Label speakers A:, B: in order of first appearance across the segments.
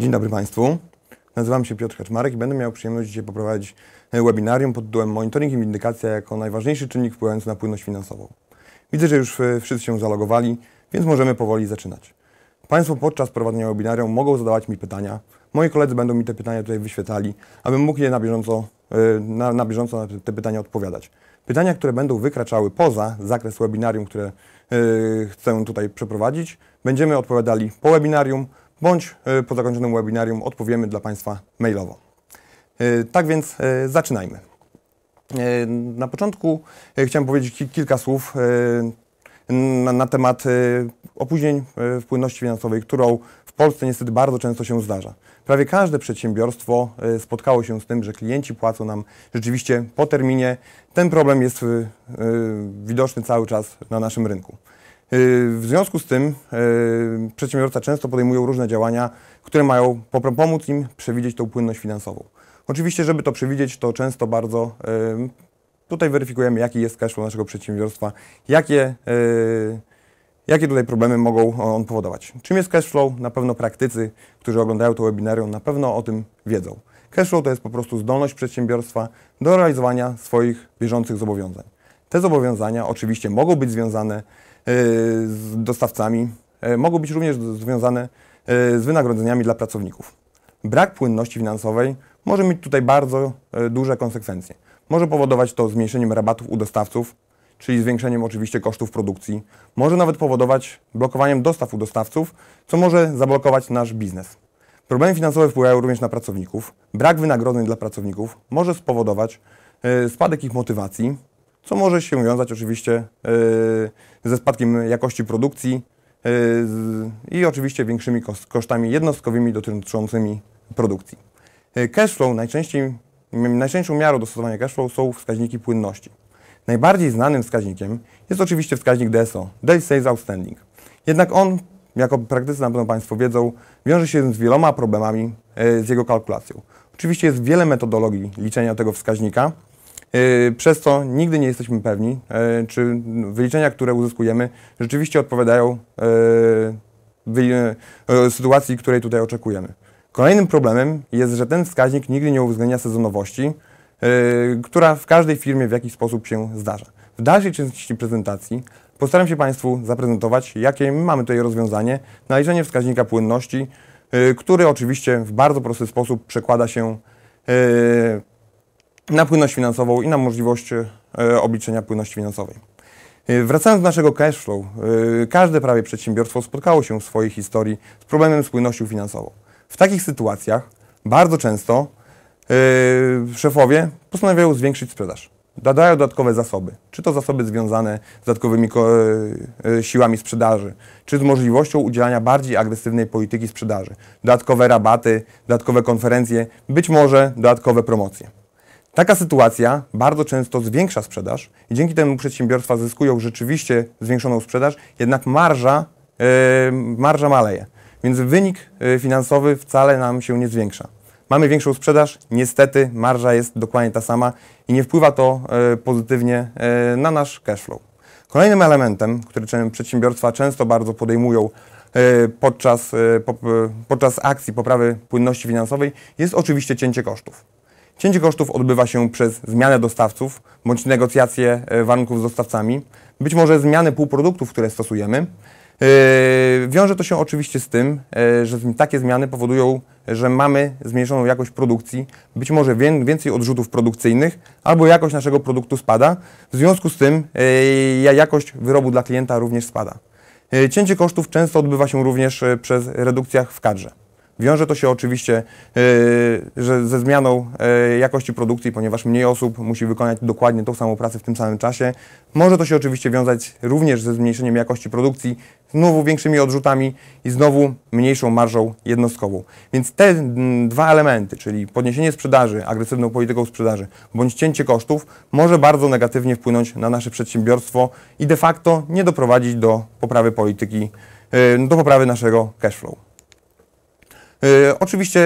A: Dzień dobry Państwu. Nazywam się Piotr Kaczmarek i będę miał przyjemność dzisiaj poprowadzić e, webinarium pod tytułem Monitoring i windykacja jako najważniejszy czynnik wpływający na płynność finansową. Widzę, że już e, wszyscy się zalogowali, więc możemy powoli zaczynać. Państwo podczas prowadzenia webinarium mogą zadawać mi pytania. Moi koledzy będą mi te pytania tutaj wyświetlali, abym mógł je na bieżąco e, na, na bieżąco na te pytania odpowiadać. Pytania, które będą wykraczały poza zakres webinarium, które chcę tutaj przeprowadzić, będziemy odpowiadali po webinarium, bądź y, po zakończonym webinarium odpowiemy dla Państwa mailowo. Y, tak więc y, zaczynajmy. Na początku chciałem powiedzieć kilka słów na, temat opóźnień w płynności finansowej, którą w Polsce niestety bardzo często się zdarza. Prawie każde przedsiębiorstwo spotkało się z tym, że klienci płacą nam rzeczywiście po terminie. Ten problem jest widoczny cały czas na naszym rynku. W związku z tym e, przedsiębiorca często podejmują różne działania, które mają pomóc im przewidzieć tą płynność finansową. Oczywiście, żeby to przewidzieć, to często bardzo e, tutaj weryfikujemy, jaki jest cash flow naszego przedsiębiorstwa, jakie, e, jakie tutaj problemy mogą on powodować. Czym jest cash flow? Na pewno praktycy, którzy oglądają to webinarium, na pewno o tym wiedzą. Cash flow to jest po prostu zdolność przedsiębiorstwa do realizowania swoich bieżących zobowiązań. Te zobowiązania oczywiście mogą być związane E, z dostawcami e, mogą być również związane e, z wynagrodzeniami dla pracowników. Brak płynności finansowej może mieć tutaj bardzo duże konsekwencje. Może powodować to zmniejszeniem rabatów u dostawców, czyli zwiększeniem oczywiście kosztów produkcji. Może nawet powodować blokowaniem dostaw u dostawców, co może zablokować nasz biznes. Problemy finansowe wpływają również na pracowników. Brak wynagrodzeń dla pracowników może spowodować spadek ich motywacji, co może się wiązać oczywiście e, ze spadkiem jakości produkcji e, i oczywiście większymi kosztami jednostkowymi dotyczącymi produkcji. E, cashflow najczęściej, najczęstszą miarą dostosowania cashflow są wskaźniki płynności. Najbardziej znanym wskaźnikiem jest oczywiście wskaźnik DSO, (Days Sales Outstanding. Jednak on, jako praktycy na pewno Państwo wiedzą, wiąże się z wieloma problemami z jego kalkulacją. Oczywiście jest wiele metodologii liczenia tego wskaźnika, Y, przez co nigdy nie jesteśmy pewni, y, czy wyliczenia, które uzyskujemy, rzeczywiście odpowiadają y, sytuacji, której tutaj oczekujemy. Kolejnym problemem jest, że ten wskaźnik nigdy nie uwzględnia sezonowości, która w każdej firmie w jakiś sposób się zdarza. W dalszej części prezentacji postaram się Państwu zaprezentować, jakie mamy tutaj rozwiązanie na wskaźnika płynności, który oczywiście w bardzo prosty sposób przekłada się na płynność finansową i na możliwość e, obliczenia płynności finansowej. E, wracając do naszego cash flow, e, każde prawie przedsiębiorstwo spotkało się w swojej historii z problemem z płynnością finansową. W takich sytuacjach bardzo często szefowie postanawiają zwiększyć sprzedaż. Dodają dodatkowe zasoby, czy to zasoby związane z dodatkowymi siłami sprzedaży, czy z możliwością udzielania bardziej agresywnej polityki sprzedaży. Dodatkowe rabaty, dodatkowe konferencje, być może dodatkowe promocje. Taka sytuacja bardzo często zwiększa sprzedaż i dzięki temu przedsiębiorstwa zyskują rzeczywiście zwiększoną sprzedaż, jednak marża, yy, marża maleje, więc wynik e, finansowy wcale nam się nie zwiększa. Mamy większą sprzedaż, niestety marża jest dokładnie ta sama i nie wpływa to yy, pozytywnie yy, na nasz cashflow. Kolejnym elementem, który przedsiębiorstwa często bardzo podejmują podczas, podczas akcji poprawy płynności finansowej, jest oczywiście cięcie kosztów. Cięcie kosztów odbywa się przez zmianę dostawców bądź negocjacje e, warunków z dostawcami, być może zmianę półproduktów, które stosujemy. E, wiąże to się oczywiście z tym, e, że takie zmiany powodują, że mamy zmniejszoną jakość produkcji, być może więcej odrzutów produkcyjnych, albo jakość naszego produktu spada. W związku z tym jakość wyrobu dla klienta również spada. Cięcie kosztów często odbywa się również przez redukcjach w kadrze. Wiąże to się oczywiście e, że ze zmianą e, jakości produkcji, ponieważ mniej osób musi wykonać dokładnie tą samą pracę w tym samym czasie. Może to się oczywiście wiązać również ze zmniejszeniem jakości produkcji, znowu większymi odrzutami i znowu mniejszą marżą jednostkową. Więc te dwa elementy, czyli podniesienie sprzedaży agresywną polityką sprzedaży bądź cięcie kosztów, może bardzo negatywnie wpłynąć na nasze przedsiębiorstwo i de facto nie doprowadzić do poprawy polityki, e, do poprawy naszego cashflow. E, oczywiście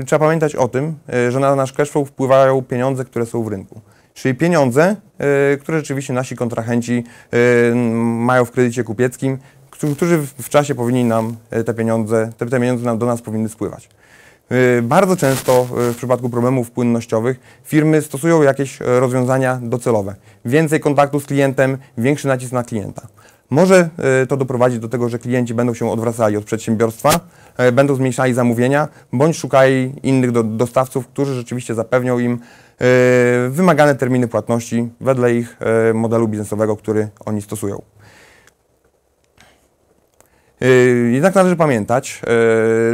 A: e, trzeba pamiętać o tym, e, że na nasz cashflow wpływają pieniądze, które są w rynku. Czyli pieniądze, które rzeczywiście nasi kontrahenci mają w kredycie kupieckim, którzy w czasie powinni nam te pieniądze, te pieniądze do nas powinny spływać. Bardzo często w przypadku problemów płynnościowych firmy stosują jakieś rozwiązania docelowe. Więcej kontaktu z klientem, większy nacisk na klienta. Może e, to doprowadzić do tego, że klienci będą się odwracali od przedsiębiorstwa, e, będą zmniejszali zamówienia, bądź szukali innych dostawców, którzy rzeczywiście zapewnią im e, wymagane terminy płatności wedle ich modelu biznesowego, który oni stosują. Jednak należy pamiętać,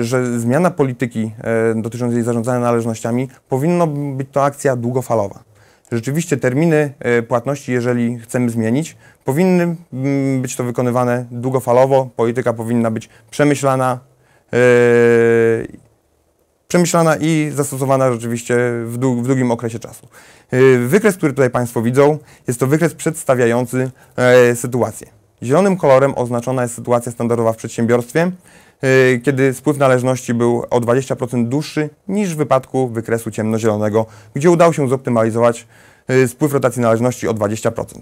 A: że zmiana polityki dotyczącej zarządzania należnościami powinna być to akcja długofalowa. Rzeczywiście terminy e, płatności, jeżeli chcemy zmienić, powinny mm, być to wykonywane długofalowo, polityka powinna być przemyślana, yy, przemyślana i zastosowana rzeczywiście w, dług, w długim okresie czasu. Yy, wykres, który tutaj Państwo widzą, jest to wykres przedstawiający yy, sytuację. Zielonym kolorem oznaczona jest sytuacja standardowa w przedsiębiorstwie, Y, kiedy spływ należności był o 20% dłuższy niż w wypadku wykresu ciemnozielonego, gdzie udało się zoptymalizować y, spływ rotacji należności o 20%.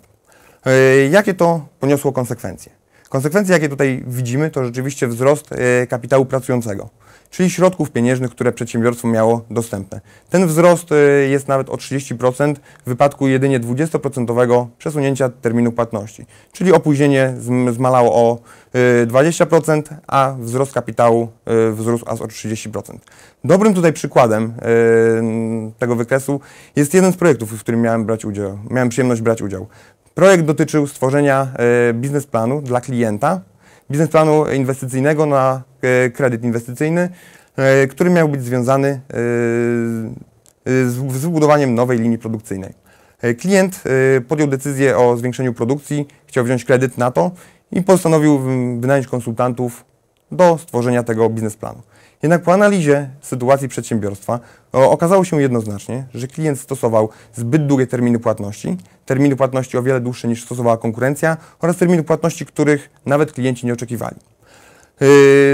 A: Y, jakie to poniosło konsekwencje? Konsekwencje, jakie tutaj widzimy, to rzeczywiście wzrost kapitału pracującego czyli środków pieniężnych, które przedsiębiorstwo miało dostępne. Ten wzrost y, jest nawet o 30% w wypadku jedynie 20% przesunięcia terminu płatności, czyli opóźnienie zmalało o 20%, y, a wzrost kapitału y, wzrósł aż o 30%. Dobrym tutaj przykładem tego wykresu jest jeden z projektów, w którym miałem, brać udział, miałem przyjemność brać udział. Projekt dotyczył stworzenia biznesplanu dla klienta, biznesplanu inwestycyjnego na e, kredyt inwestycyjny, e, który miał być związany e, z budowaniem nowej linii produkcyjnej. Klient podjął decyzję o zwiększeniu produkcji, chciał wziąć kredyt na to i postanowił mm, wynająć konsultantów do stworzenia tego biznesplanu. Jednak po analizie sytuacji przedsiębiorstwa okazało się jednoznacznie, że klient stosował zbyt długie terminy płatności, terminy płatności o wiele dłuższe niż stosowała konkurencja oraz terminy płatności, których nawet klienci nie oczekiwali. Yy,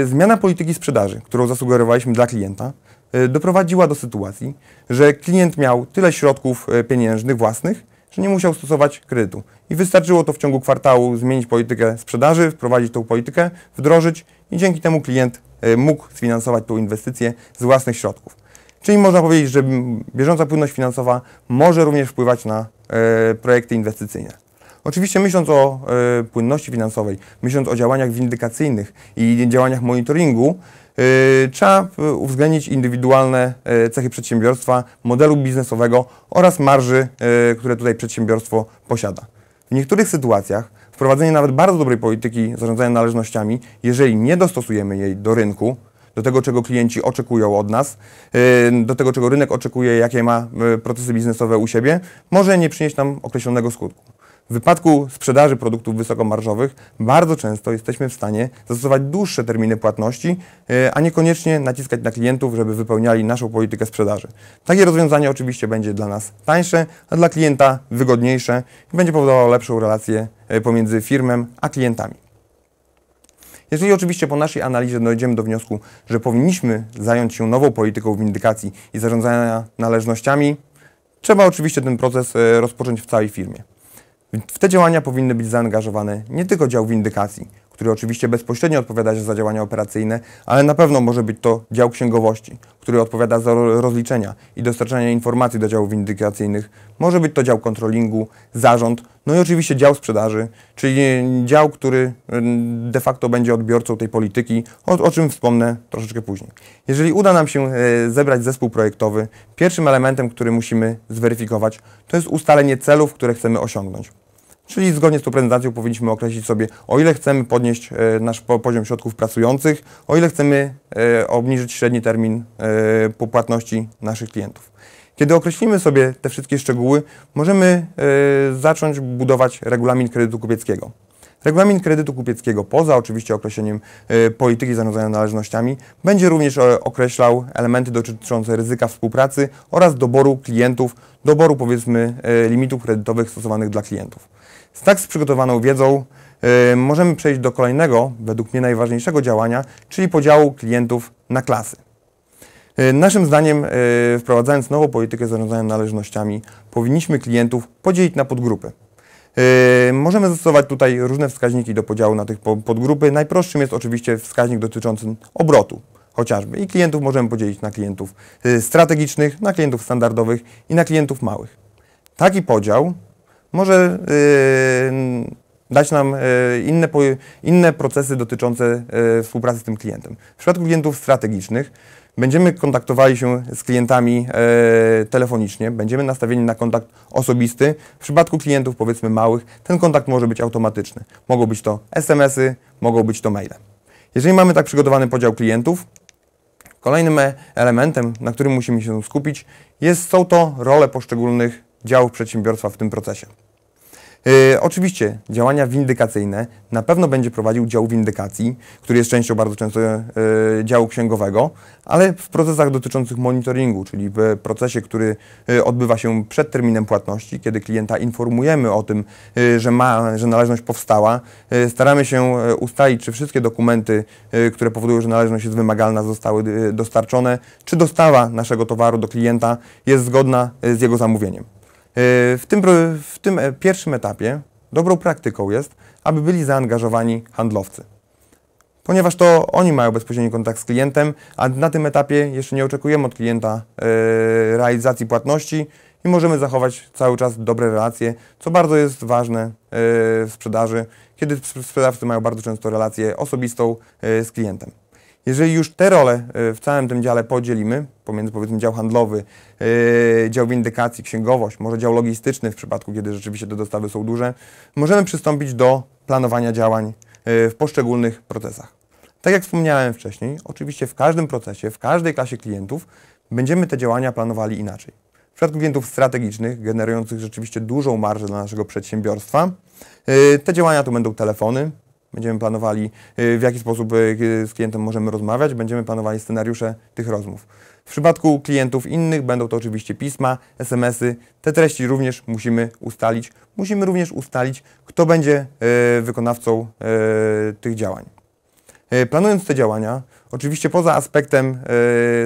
A: zmiana polityki sprzedaży, którą zasugerowaliśmy dla klienta, yy, doprowadziła do sytuacji, że klient miał tyle środków yy, pieniężnych własnych, że nie musiał stosować kredytu. I wystarczyło to w ciągu kwartału zmienić politykę sprzedaży, wprowadzić tą politykę, wdrożyć i dzięki temu klient E, mógł sfinansować tą inwestycję z własnych środków. Czyli można powiedzieć, że bieżąca płynność finansowa może również wpływać na e, projekty inwestycyjne. Oczywiście myśląc o e, płynności finansowej, myśląc o działaniach windykacyjnych i działaniach monitoringu, trzeba uwzględnić indywidualne cechy przedsiębiorstwa, modelu biznesowego oraz marży, które tutaj przedsiębiorstwo posiada. W niektórych sytuacjach prowadzenie nawet bardzo dobrej polityki zarządzania należnościami, jeżeli nie dostosujemy jej do rynku, do tego, czego klienci oczekują od nas, y, do tego, czego rynek oczekuje, jakie ma y, procesy biznesowe u siebie, może nie przynieść nam określonego skutku. W wypadku sprzedaży produktów wysokomarżowych bardzo często jesteśmy w stanie zastosować dłuższe terminy płatności, e, a niekoniecznie naciskać na klientów, żeby wypełniali naszą politykę sprzedaży. Takie rozwiązanie oczywiście będzie dla nas tańsze, a dla klienta wygodniejsze i będzie powodowało lepszą relację e, pomiędzy firmem a klientami. Jeżeli oczywiście po naszej analizie dojdziemy do wniosku, że powinniśmy zająć się nową polityką windykacji i zarządzania należnościami, trzeba oczywiście ten proces e, rozpocząć w całej firmie. W te działania powinny być zaangażowane nie tylko dział windykacji, który oczywiście bezpośrednio odpowiada za działania operacyjne, ale na pewno może być to dział księgowości, który odpowiada za rozliczenia i dostarczanie informacji do działów windykacyjnych, może być to dział kontrolingu, zarząd, no i oczywiście dział sprzedaży, czyli dział, który mm, de facto będzie odbiorcą tej polityki, o, o czym wspomnę troszeczkę później. Jeżeli uda nam się e, zebrać zespół projektowy, pierwszym elementem, który musimy zweryfikować, to jest ustalenie celów, które chcemy osiągnąć. Czyli zgodnie z tą prezentacją powinniśmy określić sobie, o ile chcemy podnieść e, nasz poziom środków pracujących, o ile chcemy e, obniżyć średni termin e, płatności naszych klientów. Kiedy określimy sobie te wszystkie szczegóły, możemy zacząć budować regulamin kredytu kupieckiego. Regulamin kredytu kupieckiego, poza oczywiście określeniem polityki zarządzania należnościami, będzie również określał elementy dotyczące ryzyka współpracy oraz doboru klientów, doboru powiedzmy limitów kredytowych stosowanych dla klientów. Z tak przygotowaną wiedzą yy, możemy przejść do kolejnego, według mnie najważniejszego działania, czyli podziału klientów na klasy. Yy, naszym zdaniem, yy, wprowadzając nową politykę zarządzania należnościami, powinniśmy klientów podzielić na podgrupy. Yy, możemy zastosować tutaj różne wskaźniki do podziału na tych po podgrupy. Najprostszym jest oczywiście wskaźnik dotyczący obrotu chociażby. I klientów możemy podzielić na klientów y, strategicznych, na klientów standardowych i na klientów małych. Taki podział może y, dać nam y, inne, inne procesy dotyczące y, współpracy z tym klientem. W przypadku klientów strategicznych będziemy kontaktowali się z klientami telefonicznie, będziemy nastawieni na kontakt osobisty. W przypadku klientów powiedzmy małych ten kontakt może być automatyczny. Mogą być to SMS-y, mogą być to maile. Jeżeli mamy tak przygotowany podział klientów, kolejnym elementem, na którym musimy się skupić, jest, są to role poszczególnych działów przedsiębiorstwa w tym procesie. Yy, oczywiście działania windykacyjne na pewno będzie prowadził dział windykacji, który jest częścią bardzo często yy, działu księgowego, ale w procesach dotyczących monitoringu, czyli w procesie, który yy, odbywa się przed terminem płatności, kiedy klienta informujemy o tym, y, że, ma, że należność powstała, y, staramy się y, ustalić, czy wszystkie dokumenty, które powodują, że należność jest wymagalna, zostały dostarczone, czy dostawa naszego towaru do klienta jest zgodna z jego zamówieniem. E, w tym, w tym e, pierwszym etapie dobrą praktyką jest, aby byli zaangażowani handlowcy ponieważ to oni mają bezpośredni kontakt z klientem, a na tym etapie jeszcze nie oczekujemy od klienta e, realizacji płatności i możemy zachować cały czas dobre relacje, co bardzo jest ważne w sprzedaży, kiedy sprzedawcy mają bardzo często relację osobistą z klientem. Jeżeli już te role e, w całym tym dziale podzielimy, pomiędzy powiedzmy dział handlowy, e, dział windykacji, księgowość, może dział logistyczny w przypadku, kiedy rzeczywiście te dostawy są duże, możemy przystąpić do planowania działań e, w poszczególnych procesach. Tak jak wspomniałem wcześniej, oczywiście w każdym procesie, w każdej klasie klientów będziemy te działania planowali inaczej. W przypadku klientów strategicznych, generujących rzeczywiście dużą marżę dla naszego przedsiębiorstwa, te działania to będą telefony, Będziemy planowali, y, w jaki sposób y, y, z klientem możemy rozmawiać, będziemy planowali scenariusze tych rozmów. W przypadku klientów innych będą to oczywiście pisma, SMS-y. Te treści również musimy ustalić. Musimy również ustalić, kto będzie wykonawcą tych działań. Planując te działania, oczywiście poza aspektem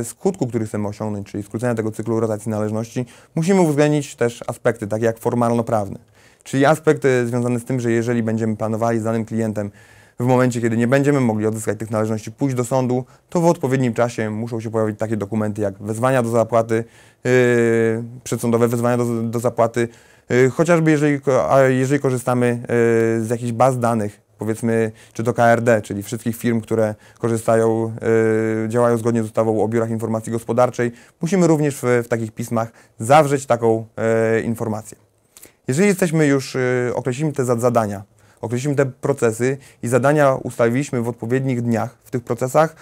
A: skutku, który chcemy osiągnąć, czyli skrócenia tego cyklu rotacji należności, musimy uwzględnić też aspekty takie jak formalno-prawne. Czyli aspekt e, związany z tym, że jeżeli będziemy planowali z danym klientem w momencie, kiedy nie będziemy mogli odzyskać tych należności, pójść do sądu, to w odpowiednim czasie muszą się pojawić takie dokumenty jak wezwania do zapłaty, yy, przedsądowe wezwania do, do zapłaty, yy, chociażby jeżeli, jeżeli korzystamy yy, z jakichś baz danych, powiedzmy, czy to KRD, czyli wszystkich firm, które korzystają, yy, działają zgodnie z ustawą o biurach informacji gospodarczej, musimy również w, w takich pismach zawrzeć taką yy, informację. Jeżeli jesteśmy już, y, określiliśmy te zadania, określimy te procesy i zadania ustawiliśmy w odpowiednich dniach w tych procesach,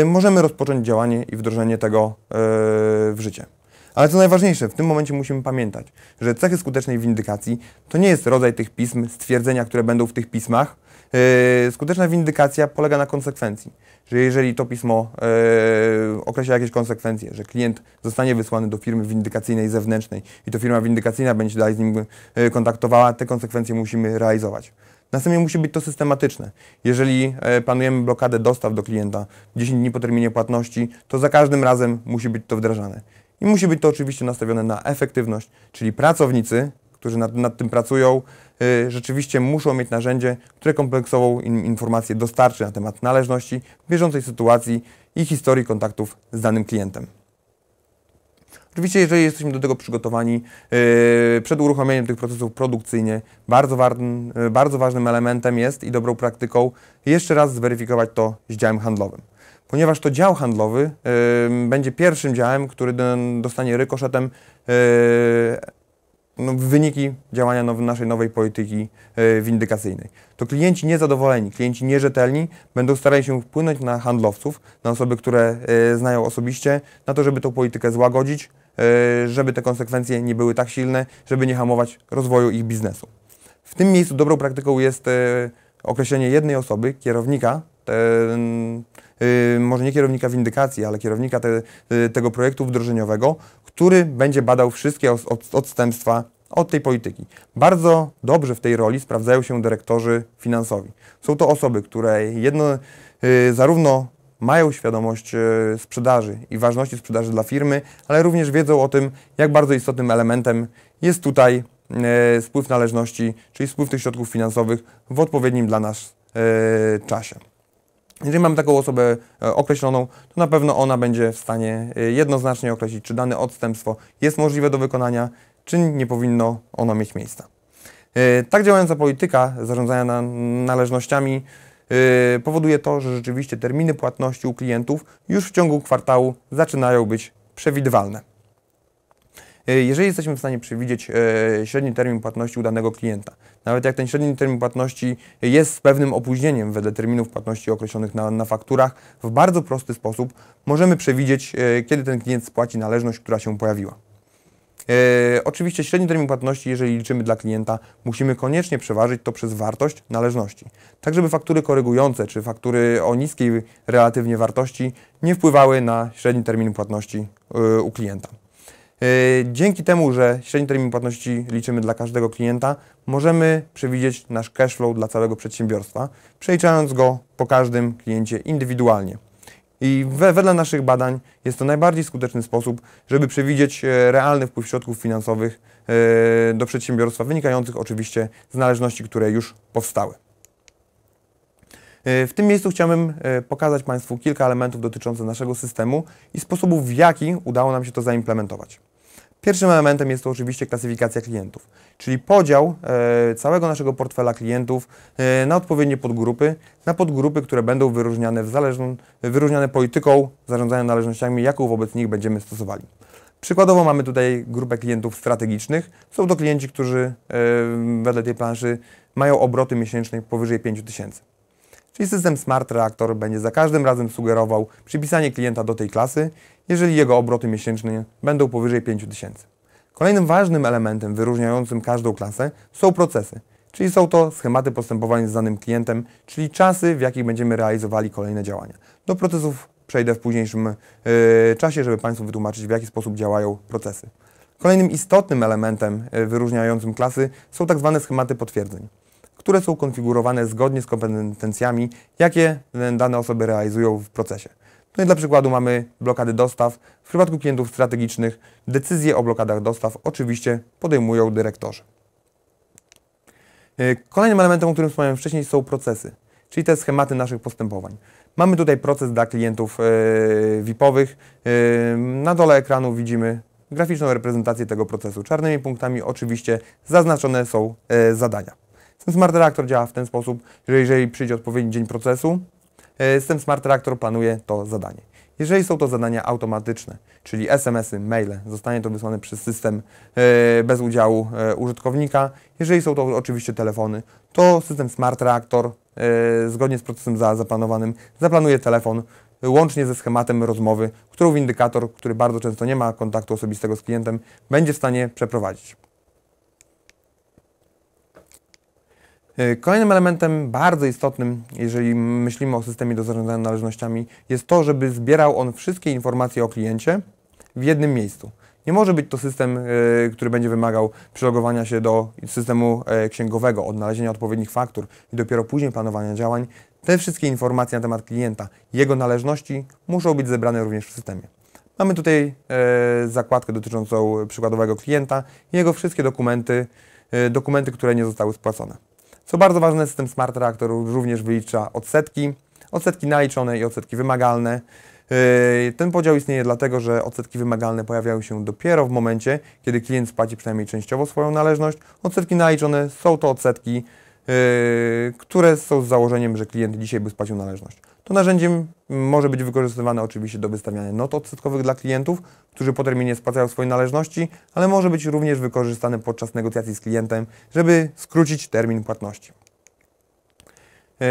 A: y, możemy rozpocząć działanie i wdrożenie tego y, w życie. Ale co najważniejsze, w tym momencie musimy pamiętać, że cechy skutecznej windykacji to nie jest rodzaj tych pism, stwierdzenia, które będą w tych pismach. Yy, skuteczna windykacja polega na konsekwencji, że jeżeli to pismo yy, określa jakieś konsekwencje, że klient zostanie wysłany do firmy windykacyjnej zewnętrznej i to firma windykacyjna będzie dalej z nim yy, kontaktowała, te konsekwencje musimy realizować. Następnie musi być to systematyczne. Jeżeli yy, planujemy blokadę dostaw do klienta 10 dni po terminie płatności, to za każdym razem musi być to wdrażane. I musi być to oczywiście nastawione na efektywność, czyli pracownicy, którzy nad, nad tym pracują, y, rzeczywiście muszą mieć narzędzie, które kompleksową im informację dostarczy na temat należności, bieżącej sytuacji i historii kontaktów z danym klientem. Oczywiście, jeżeli jesteśmy do tego przygotowani, y, przed uruchomieniem tych procesów produkcyjnie, bardzo, war, y, bardzo ważnym elementem jest i dobrą praktyką jeszcze raz zweryfikować to z działem handlowym ponieważ to dział handlowy y, będzie pierwszym działem, który dostanie rykoszetem y, no, wyniki działania now, naszej nowej polityki y, windykacyjnej. To klienci niezadowoleni, klienci nierzetelni będą starali się wpłynąć na handlowców, na osoby, które y, znają osobiście, na to, żeby tą politykę złagodzić, y, żeby te konsekwencje nie były tak silne, żeby nie hamować rozwoju ich biznesu. W tym miejscu dobrą praktyką jest określenie jednej osoby, kierownika, ten, Y, może nie kierownika windykacji, ale kierownika te, y, tego projektu wdrożeniowego, który będzie badał wszystkie odstępstwa od tej polityki. Bardzo dobrze w tej roli sprawdzają się dyrektorzy finansowi. Są to osoby, które jedno, y, zarówno mają świadomość sprzedaży i ważności sprzedaży dla firmy, ale również wiedzą o tym, jak bardzo istotnym elementem jest tutaj spływ należności, czyli spływ tych środków finansowych w odpowiednim dla nas czasie. Jeżeli mam taką osobę e, określoną, to na pewno ona będzie w stanie e, jednoznacznie określić, czy dane odstępstwo jest możliwe do wykonania, czy nie powinno ono mieć miejsca. E, tak działająca polityka zarządzania należnościami powoduje to, że rzeczywiście terminy płatności u klientów już w ciągu kwartału zaczynają być przewidywalne. E, jeżeli jesteśmy w stanie przewidzieć e, średni termin płatności u danego klienta, nawet jak ten średni termin płatności jest z pewnym opóźnieniem wedle terminów płatności określonych na, na fakturach, w bardzo prosty sposób możemy przewidzieć, e, kiedy ten klient spłaci należność, która się pojawiła. oczywiście średni termin płatności, jeżeli liczymy dla klienta, musimy koniecznie przeważyć to przez wartość należności. Tak, żeby faktury korygujące czy faktury o niskiej relatywnie wartości nie wpływały na średni termin płatności u klienta. E, dzięki temu, że średni termin płatności liczymy dla każdego klienta, możemy przewidzieć nasz cashflow dla całego przedsiębiorstwa, przeliczając go po każdym kliencie indywidualnie. I wedle naszych badań jest to najbardziej skuteczny sposób, żeby przewidzieć e, realny wpływ środków finansowych e, do przedsiębiorstwa, wynikających oczywiście z należności, które już powstały. E, w tym miejscu chciałbym e, pokazać Państwu kilka elementów dotyczących naszego systemu i sposobów, w jaki udało nam się to zaimplementować. Pierwszym elementem jest to oczywiście klasyfikacja klientów, czyli podział e, całego naszego portfela klientów na odpowiednie podgrupy, na podgrupy, które będą wyróżniane, w zależn- wyróżniane polityką zarządzania należnościami, jaką wobec nich będziemy stosowali. Przykładowo mamy tutaj grupę klientów strategicznych. Są to klienci, którzy wedle tej planszy mają obroty miesięczne powyżej 5000. Czyli system Smart Reactor będzie za każdym razem sugerował przypisanie klienta do tej klasy, jeżeli jego obroty miesięczne będą powyżej 5000. Kolejnym ważnym elementem wyróżniającym każdą klasę są procesy, czyli są to schematy postępowań z danym klientem, czyli czasy, w jakich będziemy realizowali kolejne działania. Do procesów przejdę w późniejszym yy, czasie, żeby Państwu wytłumaczyć, w jaki sposób działają procesy. Kolejnym istotnym elementem e, wyróżniającym klasy są tak zwane schematy potwierdzeń które są konfigurowane zgodnie z kompetencjami, jakie dane osoby realizują w procesie. No i dla przykładu mamy blokady dostaw. W przypadku klientów strategicznych decyzje o blokadach dostaw oczywiście podejmują dyrektorzy. Y, kolejnym elementem, o którym wspomniałem wcześniej, są procesy, czyli te schematy naszych postępowań. Mamy tutaj proces dla klientów y, VIP-owych. Y, na dole ekranu widzimy graficzną reprezentację tego procesu. Czarnymi punktami oczywiście zaznaczone są zadania. Ten smart reaktor działa w ten sposób, że jeżeli przyjdzie odpowiedni dzień procesu, system e, smart reaktor planuje to zadanie. Jeżeli są to zadania automatyczne, czyli SMS-y, maile, zostanie to wysłane przez system e, bez udziału e, użytkownika. Jeżeli są to oczywiście telefony, to system Smart Reactor zgodnie z procesem zaplanowanym zaplanuje telefon łącznie ze schematem rozmowy, którą indykator, który bardzo często nie ma kontaktu osobistego z klientem, będzie w stanie przeprowadzić. E, kolejnym elementem bardzo istotnym, jeżeli myślimy o systemie do zarządzania należnościami, jest to, żeby zbierał on wszystkie informacje o kliencie w jednym miejscu. Nie może być to system, e, który będzie wymagał przylogowania się do systemu e, księgowego, odnalezienia odpowiednich faktur i dopiero później planowania działań. Te wszystkie informacje na temat klienta, jego należności muszą być zebrane również w systemie. Mamy tutaj zakładkę dotyczącą przykładowego klienta i jego wszystkie dokumenty, dokumenty, które nie zostały spłacone. Co bardzo ważne, system Smart Reactor również wylicza odsetki, odsetki naliczone i odsetki wymagalne. Yy, ten podział istnieje dlatego, że odsetki wymagalne pojawiają się dopiero w momencie, kiedy klient spłaci przynajmniej częściowo swoją należność. Odsetki naliczone są to odsetki, yy, które są z założeniem, że klient dzisiaj by spłacił należność. To narzędzie może być wykorzystywane oczywiście do wystawiania not odsetkowych dla klientów, którzy po terminie spłacają swoje należności, ale może być również wykorzystane podczas negocjacji z klientem, żeby skrócić termin płatności. E,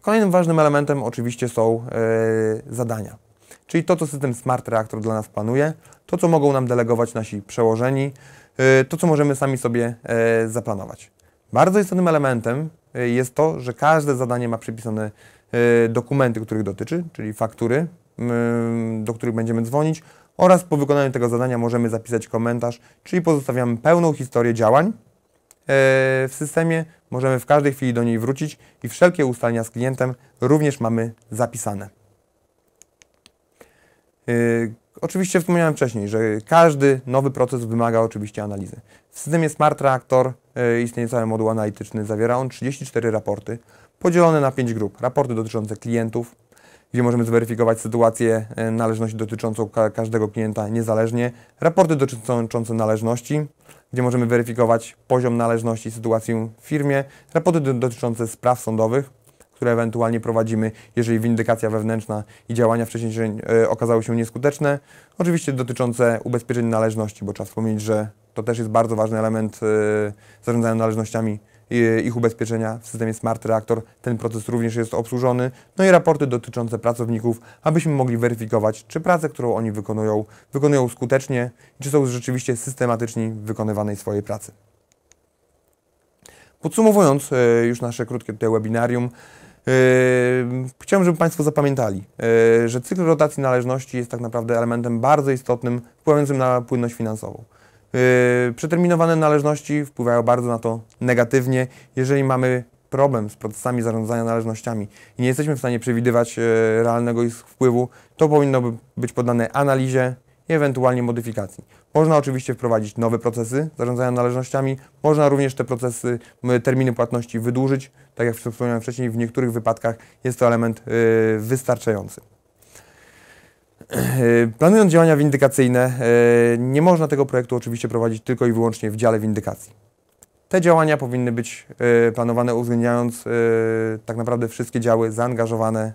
A: kolejnym ważnym elementem oczywiście są e, zadania, czyli to, co system Smart Reactor dla nas planuje, to, co mogą nam delegować nasi przełożeni, e, to, co możemy sami sobie zaplanować. Bardzo istotnym elementem jest to, że każde zadanie ma przypisany Y, dokumenty, których dotyczy, czyli faktury, y, do których będziemy dzwonić oraz po wykonaniu tego zadania możemy zapisać komentarz, czyli pozostawiamy pełną historię działań y, w systemie, możemy w każdej chwili do niej wrócić i wszelkie ustalenia z klientem również mamy zapisane. Oczywiście wspomniałem wcześniej, że każdy nowy proces wymaga oczywiście analizy. W systemie Smart Reactor istnieje cały moduł analityczny, zawiera on 34 raporty, podzielone na pięć grup. Raporty dotyczące klientów, gdzie możemy zweryfikować sytuację, e, należności dotyczącą każdego klienta niezależnie, raporty dotyczące należności, gdzie możemy weryfikować poziom należności i sytuację w firmie, raporty dotyczące spraw sądowych, które ewentualnie prowadzimy, jeżeli windykacja wewnętrzna i działania wcześniej e, okazały się nieskuteczne, oczywiście dotyczące ubezpieczeń należności, bo trzeba wspomnieć, że to też jest bardzo ważny element e, zarządzania należnościami E, ich ubezpieczenia w systemie Smart Reactor. Ten proces również jest obsłużony. No i raporty dotyczące pracowników, abyśmy mogli weryfikować, czy pracę, którą oni wykonują, wykonują skutecznie i czy są rzeczywiście systematyczni w wykonywanej swojej pracy. Podsumowując e, już nasze krótkie tutaj webinarium, e, chciałem, żeby Państwo zapamiętali, że cykl rotacji należności jest tak naprawdę elementem bardzo istotnym, wpływającym na płynność finansową. Y, przeterminowane należności wpływają bardzo na to negatywnie. Jeżeli mamy problem z procesami zarządzania należnościami i nie jesteśmy w stanie przewidywać y, realnego ich wpływu, to powinno być poddane analizie i ewentualnie modyfikacji. Można oczywiście wprowadzić nowe procesy zarządzania należnościami, można również te procesy, terminy płatności wydłużyć. Tak jak wspomniałem wcześniej, w niektórych wypadkach jest to element y, wystarczający. E, planując działania windykacyjne, e, nie można tego projektu oczywiście prowadzić tylko i wyłącznie w dziale windykacji. Te działania powinny być e, planowane uwzględniając tak naprawdę wszystkie działy zaangażowane,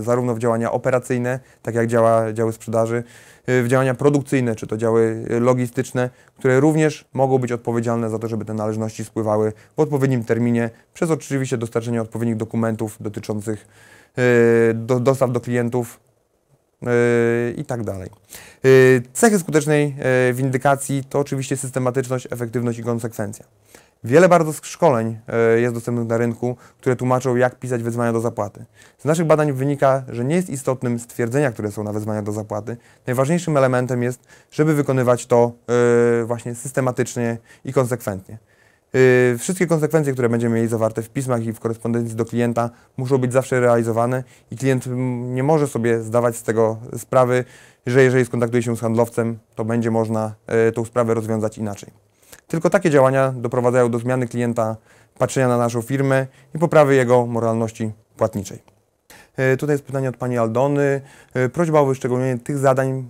A: zarówno w działania operacyjne, tak jak działa, działy sprzedaży, w działania produkcyjne, czy to działy logistyczne, które również mogą być odpowiedzialne za to, żeby te należności spływały w odpowiednim terminie, przez oczywiście dostarczenie odpowiednich dokumentów dotyczących dostaw do klientów, Yy, i tak dalej. Yy, cechy skutecznej yy, windykacji to oczywiście systematyczność, efektywność i konsekwencja. Wiele bardzo szkoleń jest dostępnych na rynku, które tłumaczą, jak pisać wezwania do zapłaty. Z naszych badań wynika, że nie jest istotnym stwierdzenia, które są na wezwania do zapłaty. Najważniejszym elementem jest, żeby wykonywać to właśnie systematycznie i konsekwentnie. Y, wszystkie konsekwencje, które będziemy mieli zawarte w pismach i w korespondencji do klienta, muszą być zawsze realizowane i klient nie może sobie zdawać z tego sprawy, że jeżeli skontaktuje się z handlowcem, to będzie można y, tą sprawę rozwiązać inaczej. Tylko takie działania doprowadzają do zmiany klienta patrzenia na naszą firmę i poprawy jego moralności płatniczej. Y, tutaj jest pytanie od Pani Aldony. Prośba o wyszczególnienie tych zadań,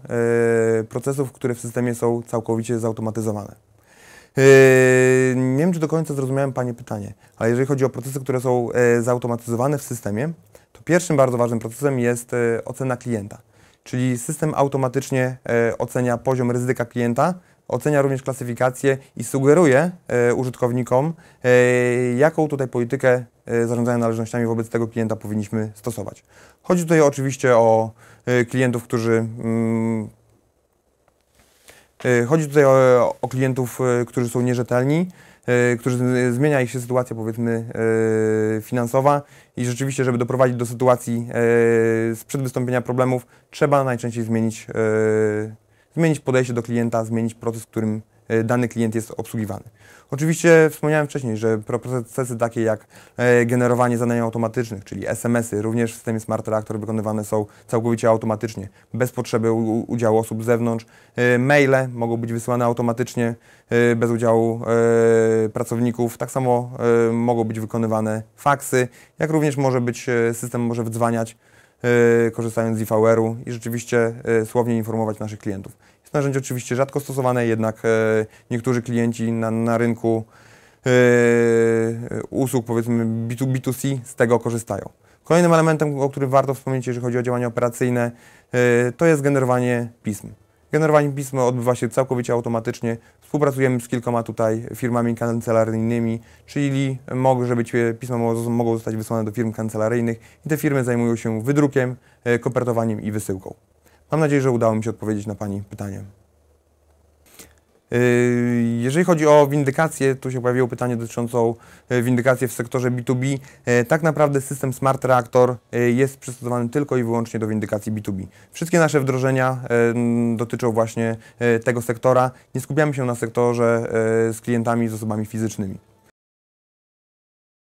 A: procesów, które w systemie są całkowicie zautomatyzowane. Yy, nie wiem, czy do końca zrozumiałem Pani pytanie, ale jeżeli chodzi o procesy, które są e, zautomatyzowane w systemie, to pierwszym bardzo ważnym procesem jest e, ocena klienta. Czyli system automatycznie e, ocenia poziom ryzyka klienta, ocenia również klasyfikację i sugeruje użytkownikom, jaką tutaj politykę zarządzania należnościami wobec tego klienta powinniśmy stosować. Chodzi tutaj oczywiście o klientów, którzy mm, Y, chodzi tutaj o, o klientów, y, którzy są nierzetelni, y, którzy zmienia ich się sytuacja powiedzmy finansowa i rzeczywiście, żeby doprowadzić do sytuacji sprzed wystąpienia problemów, trzeba najczęściej zmienić, zmienić podejście do klienta, zmienić proces, którym E, dany klient jest obsługiwany. Oczywiście wspomniałem wcześniej, że procesy takie jak e, generowanie zadań automatycznych, czyli SMS-y, również w systemie Smart Reactor wykonywane są całkowicie automatycznie, bez potrzeby udziału osób z zewnątrz. E, maile mogą być wysyłane automatycznie, bez udziału pracowników. Tak samo mogą być wykonywane faksy, jak również może być, system może wdzwaniać korzystając z IVR-u i rzeczywiście słownie informować naszych klientów. Narzędzie oczywiście rzadko stosowane, jednak e, niektórzy klienci na, na rynku e, usług powiedzmy B2, B2C z tego korzystają. Kolejnym elementem, o którym warto wspomnieć, jeżeli chodzi o działania operacyjne, e, to jest generowanie pism. Generowanie pism odbywa się całkowicie automatycznie. Współpracujemy z kilkoma tutaj firmami kancelaryjnymi, czyli może być pisma mogą zostać wysłane do firm kancelaryjnych i te firmy zajmują się wydrukiem, kopertowaniem i wysyłką. Mam nadzieję, że udało mi się odpowiedzieć na Pani pytanie. Yy, jeżeli chodzi o windykację, tu się pojawiło pytanie dotyczące windykacji w sektorze B2B. E, tak naprawdę system Smart Reactor e, jest przystosowany tylko i wyłącznie do windykacji B2B. Wszystkie nasze wdrożenia e, dotyczą właśnie tego sektora. Nie skupiamy się na sektorze z klientami, z osobami fizycznymi.